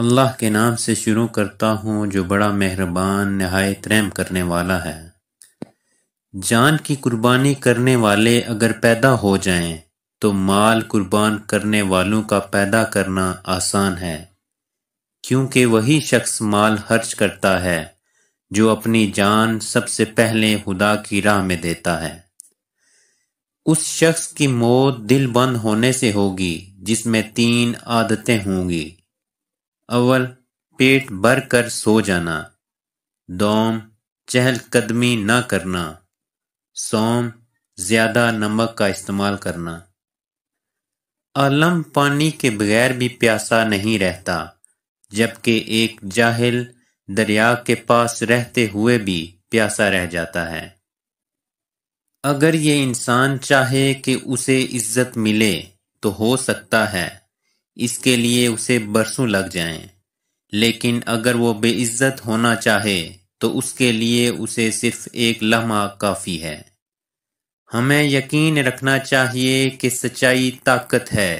अल्लाह के नाम से शुरू करता हूँ जो बड़ा मेहरबान नहायत रहम करने वाला है जान की कुर्बानी करने वाले अगर पैदा हो जाएं तो माल कुर्बान करने वालों का पैदा करना आसान है क्योंकि वही शख्स माल खर्च करता है जो अपनी जान सबसे पहले खुदा की राह में देता है उस शख्स की मौत दिल बंद होने से होगी जिसमें तीन आदतें होंगी अव्वल पेट भर कर सो जाना दोम चहलकदमी न करना सोम ज़्यादा नमक का इस्तेमाल करना आलम पानी के बगैर भी प्यासा नहीं रहता जबकि एक जाहिल दरिया के पास रहते हुए भी प्यासा रह जाता है अगर ये इंसान चाहे कि उसे इज्जत मिले तो हो सकता है इसके लिए उसे बरसों लग जाएं। लेकिन अगर वो बेइज्जत होना चाहे तो उसके लिए उसे सिर्फ एक लम्हा काफ़ी है हमें यकीन रखना चाहिए कि सच्चाई ताकत है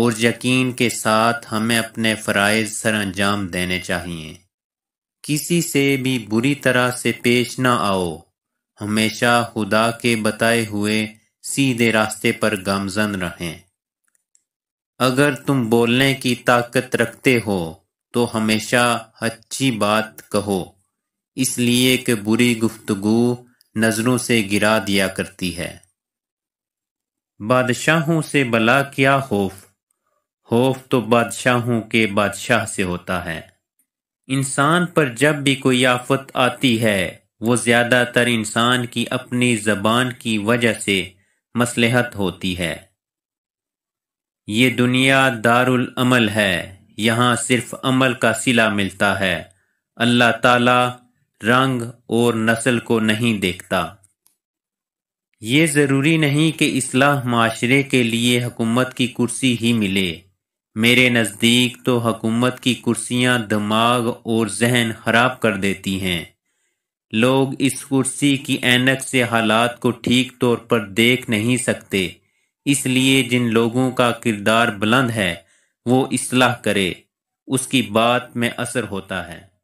और यकीन के साथ हमें अपने फ़रज़ सर अंजाम देने चाहिए किसी से भी बुरी तरह से पेश ना आओ हमेशा खुदा के बताए हुए सीधे रास्ते पर गामजन रहें अगर तुम बोलने की ताकत रखते हो तो हमेशा अच्छी बात कहो इसलिए कि बुरी गुफ्तगु नज़रों से गिरा दिया करती है बादशाहों से भला क्या खौफ खौफ तो बादशाहों के बादशाह से होता है इंसान पर जब भी कोई आफत आती है वो ज़्यादातर इंसान की अपनी ज़बान की वजह से मसलहत होती है ये दुनिया दारुल अमल है यहाँ सिर्फ अमल का सिला मिलता है अल्लाह ताला रंग और नस्ल को नहीं देखता ये ज़रूरी नहीं कि इसलाह माशरे के लिए हुकूमत की कुर्सी ही मिले मेरे नज़दीक तो हुकूमत की कुर्सियाँ दिमाग और जहन खराब कर देती हैं लोग इस कुर्सी की एनक से हालात को ठीक तौर पर देख नहीं सकते इसलिए जिन लोगों का किरदार बुलंद है वो इसलाह करे उसकी बात में असर होता है